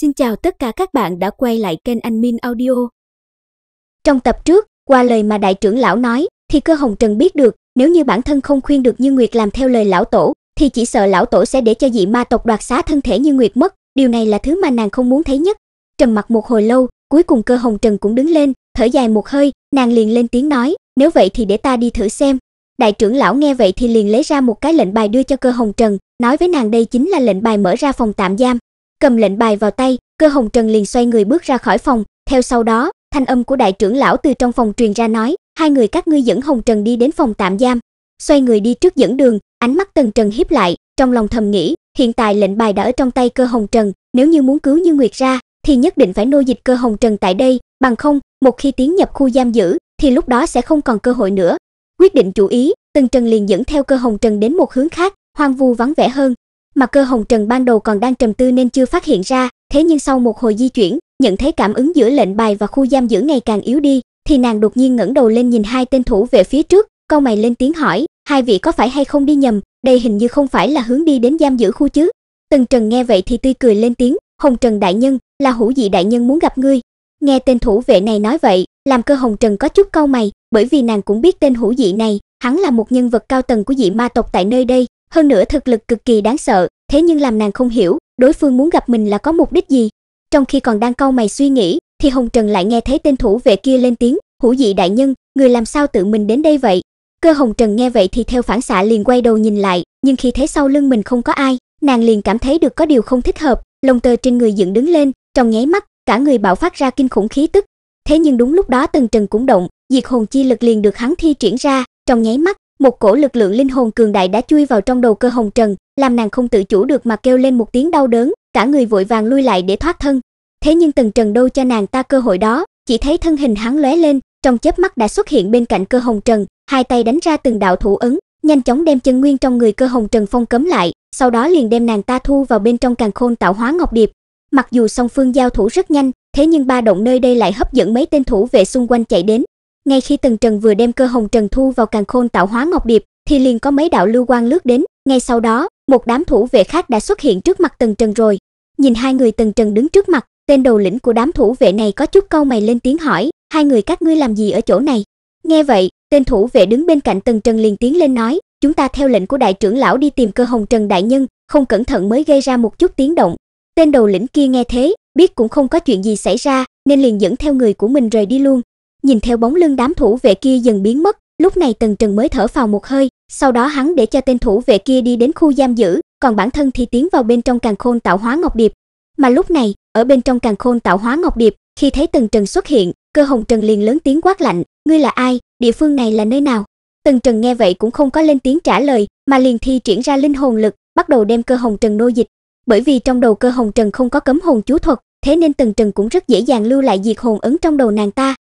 Xin chào tất cả các bạn đã quay lại kênh Anh Min Audio. Trong tập trước, qua lời mà đại trưởng lão nói, thì cơ hồng trần biết được, nếu như bản thân không khuyên được Như Nguyệt làm theo lời lão tổ, thì chỉ sợ lão tổ sẽ để cho dị ma tộc đoạt xá thân thể Như Nguyệt mất, điều này là thứ mà nàng không muốn thấy nhất. Trầm mặt một hồi lâu, cuối cùng cơ hồng trần cũng đứng lên, thở dài một hơi, nàng liền lên tiếng nói, nếu vậy thì để ta đi thử xem. Đại trưởng lão nghe vậy thì liền lấy ra một cái lệnh bài đưa cho cơ hồng trần, nói với nàng đây chính là lệnh bài mở ra phòng tạm giam, cầm lệnh bài vào tay, Cơ Hồng Trần liền xoay người bước ra khỏi phòng, theo sau đó, thanh âm của đại trưởng lão từ trong phòng truyền ra nói, hai người các ngươi dẫn Hồng Trần đi đến phòng tạm giam. Xoay người đi trước dẫn đường, ánh mắt Tần Trần hiếp lại, trong lòng thầm nghĩ, hiện tại lệnh bài đã ở trong tay Cơ Hồng Trần, nếu như muốn cứu Như Nguyệt ra, thì nhất định phải nô dịch Cơ Hồng Trần tại đây, bằng không, một khi tiến nhập khu giam giữ, thì lúc đó sẽ không còn cơ hội nữa. Quyết định chủ ý, Tần Trần liền dẫn theo Cơ Hồng Trần đến một hướng khác, hoang vu vắng vẻ hơn, mà cơ hồng trần ban đầu còn đang trầm tư nên chưa phát hiện ra, thế nhưng sau một hồi di chuyển, nhận thấy cảm ứng giữa lệnh bài và khu giam giữ ngày càng yếu đi, thì nàng đột nhiên ngẩng đầu lên nhìn hai tên thủ vệ phía trước, câu mày lên tiếng hỏi, hai vị có phải hay không đi nhầm, đây hình như không phải là hướng đi đến giam giữ khu chứ. Tần Trần nghe vậy thì tươi cười lên tiếng, Hồng Trần đại nhân, là hữu dị đại nhân muốn gặp ngươi. Nghe tên thủ vệ này nói vậy, làm cơ Hồng Trần có chút câu mày, bởi vì nàng cũng biết tên hữu dị này, hắn là một nhân vật cao tầng của dị ma tộc tại nơi đây, hơn nữa thực lực cực kỳ đáng sợ, thế nhưng làm nàng không hiểu, đối phương muốn gặp mình là có mục đích gì. Trong khi còn đang cau mày suy nghĩ, thì Hồng Trần lại nghe thấy tên thủ vệ kia lên tiếng, "Hữu dị đại nhân, người làm sao tự mình đến đây vậy?" Cơ Hồng Trần nghe vậy thì theo phản xạ liền quay đầu nhìn lại, nhưng khi thấy sau lưng mình không có ai, nàng liền cảm thấy được có điều không thích hợp, lông tơ trên người dựng đứng lên, trong nháy mắt, cả người bạo phát ra kinh khủng khí tức. Thế nhưng đúng lúc đó Tần Trần cũng động, diệt hồn chi lực liền được hắn thi triển ra, trong nháy mắt, một cổ lực lượng linh hồn cường đại đã chui vào trong đầu cơ hồng trần, làm nàng không tự chủ được mà kêu lên một tiếng đau đớn, cả người vội vàng lui lại để thoát thân. Thế nhưng Tần Trần đâu cho nàng ta cơ hội đó, chỉ thấy thân hình hắn lóe lên, trong chớp mắt đã xuất hiện bên cạnh cơ hồng trần, hai tay đánh ra từng đạo thủ ấn, nhanh chóng đem chân nguyên trong người cơ hồng trần phong cấm lại, sau đó liền đem nàng ta thu vào bên trong càng khôn tạo hóa ngọc điệp. Mặc dù song phương giao thủ rất nhanh, thế nhưng ba động nơi đây lại hấp dẫn mấy tên thủ vệ xung quanh chạy đến, ngay khi Tần Trần vừa đem cơ hồng trần thu vào càng khôn tạo hóa ngọc điệp, thì liền có mấy đạo lưu quang lướt đến, ngay sau đó, một đám thủ vệ khác đã xuất hiện trước mặt Tần Trần rồi. Nhìn hai người Tần Trần đứng trước mặt, tên đầu lĩnh của đám thủ vệ này có chút câu mày lên tiếng hỏi, hai người các ngươi làm gì ở chỗ này? Nghe vậy, tên thủ vệ đứng bên cạnh Tần Trần liền tiến lên nói, chúng ta theo lệnh của đại trưởng lão đi tìm cơ hồng trần đại nhân, không cẩn thận mới gây ra một chút tiếng động. Tên đầu lĩnh kia nghe thế, biết cũng không có chuyện gì xảy ra, nên liền dẫn theo người của mình rời đi luôn, nhìn theo bóng lưng đám thủ vệ kia dần biến mất, lúc này Tần Trần mới thở phào một hơi, sau đó hắn để cho tên thủ vệ kia đi đến khu giam giữ, còn bản thân thì tiến vào bên trong Càn Khôn Tạo Hóa Ngọc Điệp. Mà lúc này, ở bên trong Càn Khôn Tạo Hóa Ngọc Điệp, khi thấy Tần Trần xuất hiện, Cơ Hồng Trần liền lớn tiếng quát lạnh, "Ngươi là ai? Địa phương này là nơi nào?" Tần Trần nghe vậy cũng không có lên tiếng trả lời, mà liền thi triển ra linh hồn lực, bắt đầu đem Cơ Hồng Trần nô dịch. Bởi vì trong đầu Cơ Hồng Trần không có cấm hồn chú thuật, thế nên Tần Trần cũng rất dễ dàng lưu lại diệt hồn ấn trong đầu nàng ta,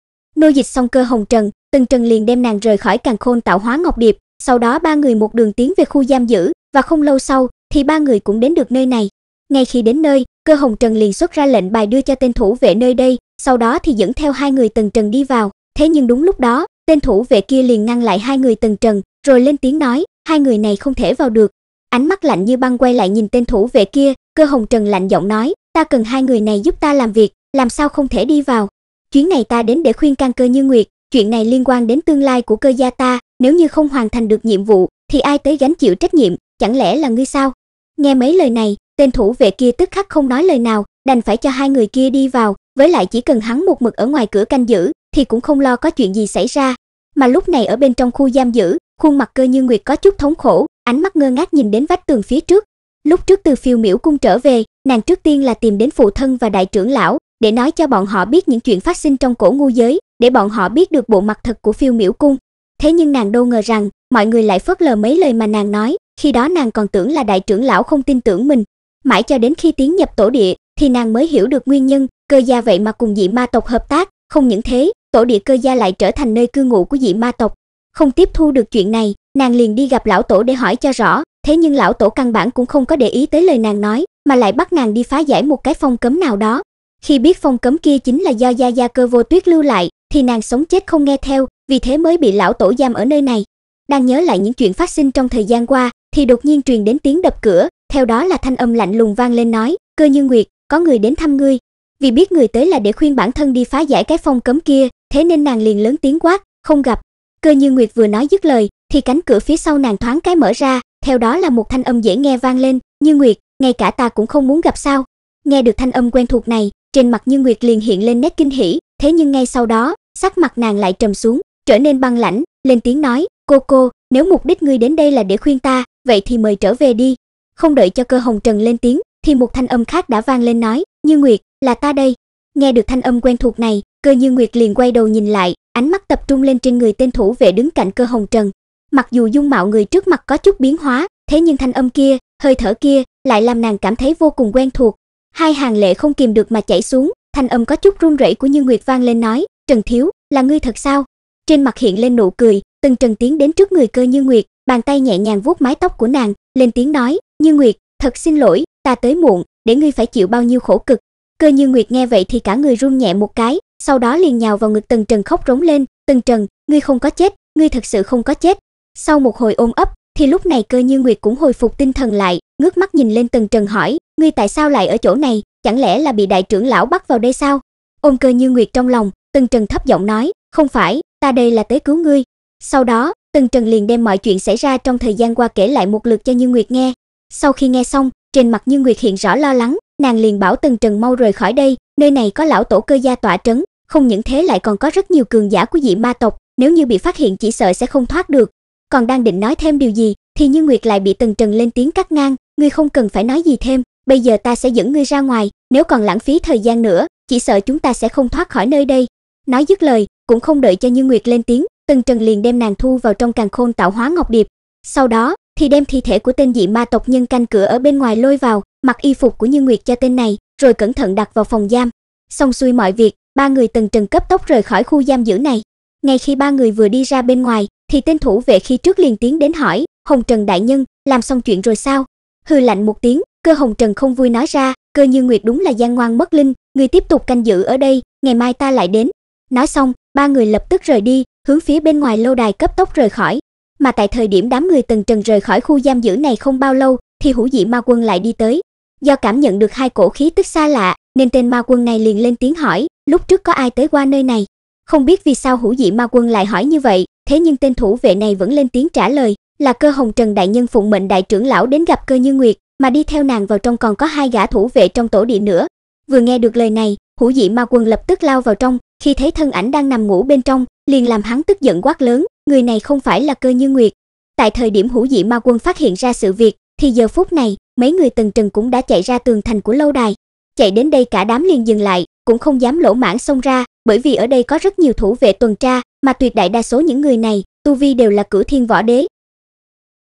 Nô dịch xong cơ hồng trần, tần trần liền đem nàng rời khỏi càng khôn tạo hóa ngọc điệp, sau đó ba người một đường tiến về khu giam giữ, và không lâu sau thì ba người cũng đến được nơi này. Ngay khi đến nơi, cơ hồng trần liền xuất ra lệnh bài đưa cho tên thủ vệ nơi đây, sau đó thì dẫn theo hai người tần trần đi vào. Thế nhưng đúng lúc đó, tên thủ vệ kia liền ngăn lại hai người tần trần, rồi lên tiếng nói, hai người này không thể vào được. Ánh mắt lạnh như băng quay lại nhìn tên thủ vệ kia, cơ hồng trần lạnh giọng nói, ta cần hai người này giúp ta làm việc, làm sao không thể đi vào chuyến này ta đến để khuyên can cơ như nguyệt, chuyện này liên quan đến tương lai của cơ gia ta, nếu như không hoàn thành được nhiệm vụ, thì ai tới gánh chịu trách nhiệm, chẳng lẽ là ngươi sao? Nghe mấy lời này, tên thủ vệ kia tức khắc không nói lời nào, đành phải cho hai người kia đi vào, với lại chỉ cần hắn một mực ở ngoài cửa canh giữ, thì cũng không lo có chuyện gì xảy ra. Mà lúc này ở bên trong khu giam giữ, khuôn mặt cơ như nguyệt có chút thống khổ, ánh mắt ngơ ngác nhìn đến vách tường phía trước. Lúc trước từ phiêu miễu cung trở về, nàng trước tiên là tìm đến phụ thân và đại trưởng lão, để nói cho bọn họ biết những chuyện phát sinh trong cổ ngu giới, để bọn họ biết được bộ mặt thật của phiêu miểu cung. Thế nhưng nàng đâu ngờ rằng, mọi người lại phớt lờ mấy lời mà nàng nói, khi đó nàng còn tưởng là đại trưởng lão không tin tưởng mình. Mãi cho đến khi tiến nhập tổ địa, thì nàng mới hiểu được nguyên nhân, cơ gia vậy mà cùng dị ma tộc hợp tác, không những thế, tổ địa cơ gia lại trở thành nơi cư ngụ của dị ma tộc. Không tiếp thu được chuyện này, nàng liền đi gặp lão tổ để hỏi cho rõ, thế nhưng lão tổ căn bản cũng không có để ý tới lời nàng nói, mà lại bắt nàng đi phá giải một cái phong cấm nào đó. Khi biết phong cấm kia chính là do Gia Gia cơ vô tuyết lưu lại, thì nàng sống chết không nghe theo, vì thế mới bị lão tổ giam ở nơi này. Đang nhớ lại những chuyện phát sinh trong thời gian qua, thì đột nhiên truyền đến tiếng đập cửa, theo đó là thanh âm lạnh lùng vang lên nói, cơ như nguyệt, có người đến thăm ngươi. Vì biết người tới là để khuyên bản thân đi phá giải cái phong cấm kia, thế nên nàng liền lớn tiếng quát, không gặp. Cơ như nguyệt vừa nói dứt lời, thì cánh cửa phía sau nàng thoáng cái mở ra, theo đó là một thanh âm dễ nghe vang lên, như nguyệt, ngay cả ta cũng không muốn gặp sao. Nghe được thanh âm quen thuộc này, trên mặt Như Nguyệt liền hiện lên nét kinh hỉ, thế nhưng ngay sau đó, sắc mặt nàng lại trầm xuống, trở nên băng lãnh, lên tiếng nói, "Cô cô, nếu mục đích ngươi đến đây là để khuyên ta, vậy thì mời trở về đi." Không đợi cho Cơ Hồng Trần lên tiếng, thì một thanh âm khác đã vang lên nói, "Như Nguyệt, là ta đây." Nghe được thanh âm quen thuộc này, Cơ Như Nguyệt liền quay đầu nhìn lại, ánh mắt tập trung lên trên người tên thủ vệ đứng cạnh Cơ Hồng Trần. Mặc dù dung mạo người trước mặt có chút biến hóa, thế nhưng thanh âm kia, hơi thở kia lại làm nàng cảm thấy vô cùng quen thuộc, Hai hàng lệ không kìm được mà chảy xuống, thanh âm có chút run rẩy của Như Nguyệt vang lên nói, "Trần thiếu, là ngươi thật sao?" Trên mặt hiện lên nụ cười, Từng Trần tiến đến trước người Cơ Như Nguyệt, bàn tay nhẹ nhàng vuốt mái tóc của nàng, lên tiếng nói, "Như Nguyệt, thật xin lỗi, ta tới muộn, để ngươi phải chịu bao nhiêu khổ cực." Cơ Như Nguyệt nghe vậy thì cả người run nhẹ một cái, sau đó liền nhào vào ngực Tần Trần khóc rống lên, Tần Trần, ngươi không có chết, ngươi thật sự không có chết." Sau một hồi ôm ấp, thì lúc này Cơ Như Nguyệt cũng hồi phục tinh thần lại, ngước mắt nhìn lên Tần Trần hỏi, ngươi tại sao lại ở chỗ này, chẳng lẽ là bị đại trưởng lão bắt vào đây sao? Ôm Cơ Như Nguyệt trong lòng, Tần Trần thấp giọng nói, không phải, ta đây là tới cứu ngươi. Sau đó, Tần Trần liền đem mọi chuyện xảy ra trong thời gian qua kể lại một lượt cho Như Nguyệt nghe. Sau khi nghe xong, trên mặt Như Nguyệt hiện rõ lo lắng, nàng liền bảo Tần Trần mau rời khỏi đây, nơi này có lão tổ cơ gia tọa trấn, không những thế lại còn có rất nhiều cường giả của dị ma tộc, nếu như bị phát hiện chỉ sợ sẽ không thoát được. Còn đang định nói thêm điều gì, thì Như Nguyệt lại bị Tần Trần lên tiếng cắt ngang, ngươi không cần phải nói gì thêm, bây giờ ta sẽ dẫn ngươi ra ngoài, nếu còn lãng phí thời gian nữa, chỉ sợ chúng ta sẽ không thoát khỏi nơi đây." Nói dứt lời, cũng không đợi cho Như Nguyệt lên tiếng, Tần Trần liền đem nàng thu vào trong càng khôn tạo hóa ngọc điệp. Sau đó, thì đem thi thể của tên dị ma tộc nhân canh cửa ở bên ngoài lôi vào, mặc y phục của Như Nguyệt cho tên này, rồi cẩn thận đặt vào phòng giam. Xong xuôi mọi việc, ba người Tần Trần cấp tốc rời khỏi khu giam giữ này. Ngay khi ba người vừa đi ra bên ngoài, thì tên thủ vệ khi trước liền tiến đến hỏi, "Hồng Trần đại nhân, làm xong chuyện rồi sao?" Hư lạnh một tiếng, Cơ Hồng Trần không vui nói ra, cơ như Nguyệt đúng là gian ngoan mất linh, ngươi tiếp tục canh giữ ở đây, ngày mai ta lại đến. Nói xong, ba người lập tức rời đi, hướng phía bên ngoài lâu đài cấp tốc rời khỏi. Mà tại thời điểm đám người Tần Trần rời khỏi khu giam giữ này không bao lâu, thì Hữu Dị Ma Quân lại đi tới. Do cảm nhận được hai cổ khí tức xa lạ, nên tên ma quân này liền lên tiếng hỏi, lúc trước có ai tới qua nơi này? Không biết vì sao Hữu Dị Ma Quân lại hỏi như vậy, thế nhưng tên thủ vệ này vẫn lên tiếng trả lời, là Cơ Hồng Trần đại nhân phụng mệnh đại trưởng lão đến gặp Cơ Như Nguyệt, mà đi theo nàng vào trong còn có hai gã thủ vệ trong tổ địa nữa. Vừa nghe được lời này, Hủ Dị Ma Quân lập tức lao vào trong, khi thấy thân ảnh đang nằm ngủ bên trong, liền làm hắn tức giận quát lớn, người này không phải là Cơ Như Nguyệt. Tại thời điểm Hủ Dị Ma Quân phát hiện ra sự việc, thì giờ phút này, mấy người từng trừng cũng đã chạy ra tường thành của lâu đài. Chạy đến đây cả đám liền dừng lại, cũng không dám lỗ mãng xông ra, bởi vì ở đây có rất nhiều thủ vệ tuần tra, mà tuyệt đại đa số những người này, tu vi đều là cửu thiên võ đế,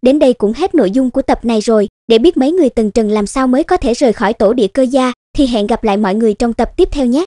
Đến đây cũng hết nội dung của tập này rồi, để biết mấy người từng trần làm sao mới có thể rời khỏi tổ địa cơ gia thì hẹn gặp lại mọi người trong tập tiếp theo nhé.